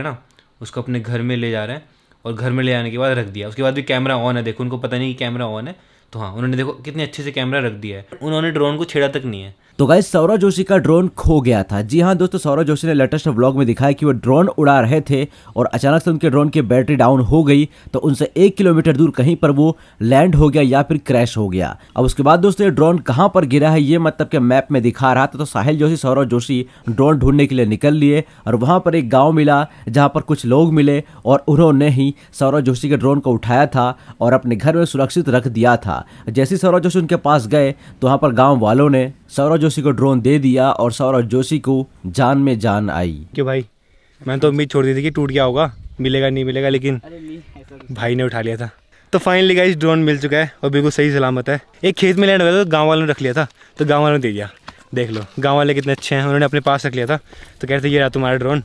है ना उसको अपने घर में ले जा रहे हैं और घर में ले जाने के बाद रख दिया उसके बाद भी कैमरा ऑन है देखो उनको पता नहीं कि कैमरा ऑन है तो हाँ उन्होंने देखो कितने अच्छे से कैमरा रख दिया है उन्होंने ड्रोन को छेड़ा तक नहीं है तो गाइज सौरव जोशी का ड्रोन खो गया था जी हाँ दोस्तों सौरव जोशी ने लेटेस्ट व्लॉग में दिखाया कि वो ड्रोन उड़ा रहे थे और अचानक से उनके ड्रोन की बैटरी डाउन हो गई तो उनसे एक किलोमीटर दूर कहीं पर वो लैंड हो गया या फिर क्रैश हो गया अब उसके बाद दोस्तों ये ड्रोन कहाँ पर गिरा है ये मतलब के मैप में दिखा रहा था तो साहिल जोशी सौरव जोशी ड्रोन ढूंढने के लिए निकल लिए और वहाँ पर एक गाँव मिला जहाँ पर कुछ लोग मिले और उन्होंने ही सौरव जोशी के ड्रोन को उठाया था और अपने घर में सुरक्षित रख दिया था था जैसे सौरव जोशी उनके पास गए तो वहाँ पर गांव वालों ने सौरव जोशी को ड्रोन दे दिया और सौरव जोशी को जान में जान आई क्यों भाई मैंने तो उम्मीद छोड़ दी थी कि टूट गया होगा मिलेगा नहीं मिलेगा लेकिन भाई ने उठा लिया था तो फाइनली गाइस ड्रोन मिल चुका है और बिल्कुल सही सलामत है एक खेत में लैंड हो था तो गाँव वालों ने रख लिया था तो गाँव वालों ने दे दिया देख लो गाँव वाले कितने अच्छे हैं उन्होंने अपने पास रख लिया था तो कहते ये रहा तुम्हारा ड्रोन